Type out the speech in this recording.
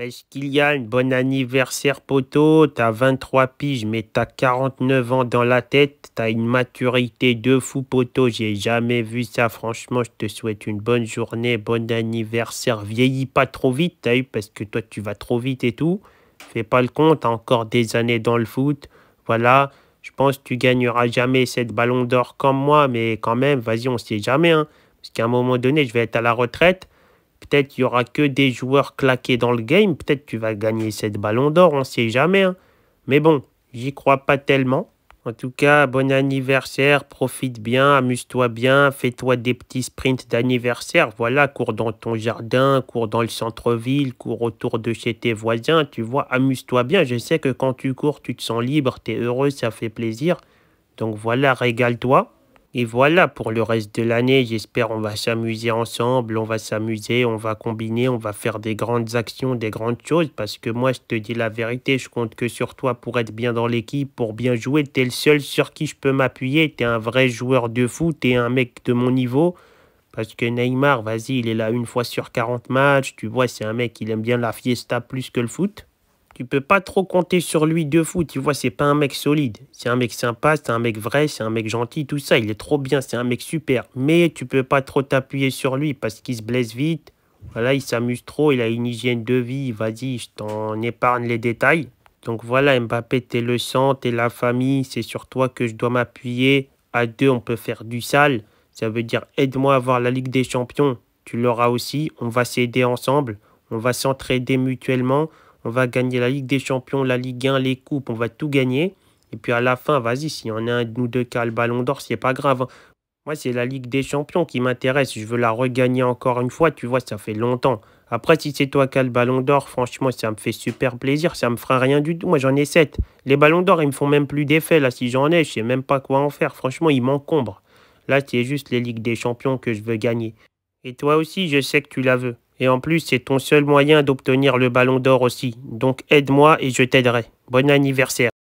Est-ce qu'il y a un bon anniversaire poteau, t'as 23 piges mais t'as 49 ans dans la tête, t'as une maturité de fou poteau, j'ai jamais vu ça franchement, je te souhaite une bonne journée, bon anniversaire, vieillis pas trop vite, t'as eu parce que toi tu vas trop vite et tout, fais pas le compte, t'as hein, encore des années dans le foot, voilà, je pense que tu gagneras jamais cette ballon d'or comme moi, mais quand même, vas-y on sait jamais, hein, parce qu'à un moment donné je vais être à la retraite, Peut-être qu'il y aura que des joueurs claqués dans le game. Peut-être tu vas gagner cette ballon d'or, on ne sait jamais. Hein. Mais bon, j'y crois pas tellement. En tout cas, bon anniversaire, profite bien, amuse-toi bien, fais-toi des petits sprints d'anniversaire. Voilà, cours dans ton jardin, cours dans le centre-ville, cours autour de chez tes voisins, tu vois, amuse-toi bien. Je sais que quand tu cours, tu te sens libre, tu es heureux, ça fait plaisir. Donc voilà, régale-toi. Et voilà pour le reste de l'année, j'espère on va s'amuser ensemble, on va s'amuser, on va combiner, on va faire des grandes actions, des grandes choses, parce que moi je te dis la vérité, je compte que sur toi pour être bien dans l'équipe, pour bien jouer, t'es le seul sur qui je peux m'appuyer, t'es un vrai joueur de foot, t'es un mec de mon niveau, parce que Neymar, vas-y, il est là une fois sur 40 matchs, tu vois, c'est un mec, il aime bien la fiesta plus que le foot tu peux pas trop compter sur lui de fou, tu vois, c'est pas un mec solide. C'est un mec sympa, c'est un mec vrai, c'est un mec gentil, tout ça, il est trop bien, c'est un mec super. Mais tu peux pas trop t'appuyer sur lui parce qu'il se blesse vite. Voilà, il s'amuse trop, il a une hygiène de vie, vas-y, je t'en épargne les détails. Donc voilà, Mbappé, t'es le sang, t'es la famille, c'est sur toi que je dois m'appuyer. À deux, on peut faire du sale. Ça veut dire aide-moi à voir la Ligue des Champions. Tu l'auras aussi, on va s'aider ensemble, on va s'entraider mutuellement, on va gagner la Ligue des Champions, la Ligue 1, les coupes, on va tout gagner. Et puis à la fin, vas-y, s'il y en a un de nous deux qui a le ballon d'or, c'est pas grave. Hein. Moi, c'est la Ligue des Champions qui m'intéresse. Je veux la regagner encore une fois. Tu vois, ça fait longtemps. Après, si c'est toi qui as le ballon d'or, franchement, ça me fait super plaisir. Ça me fera rien du tout. Moi, j'en ai 7. Les ballons d'or, ils me font même plus d'effet. Là, si j'en ai, je sais même pas quoi en faire. Franchement, ils m'encombrent. Là, c'est juste les Ligues des Champions que je veux gagner. Et toi aussi, je sais que tu la veux. Et en plus, c'est ton seul moyen d'obtenir le ballon d'or aussi. Donc aide-moi et je t'aiderai. Bon anniversaire.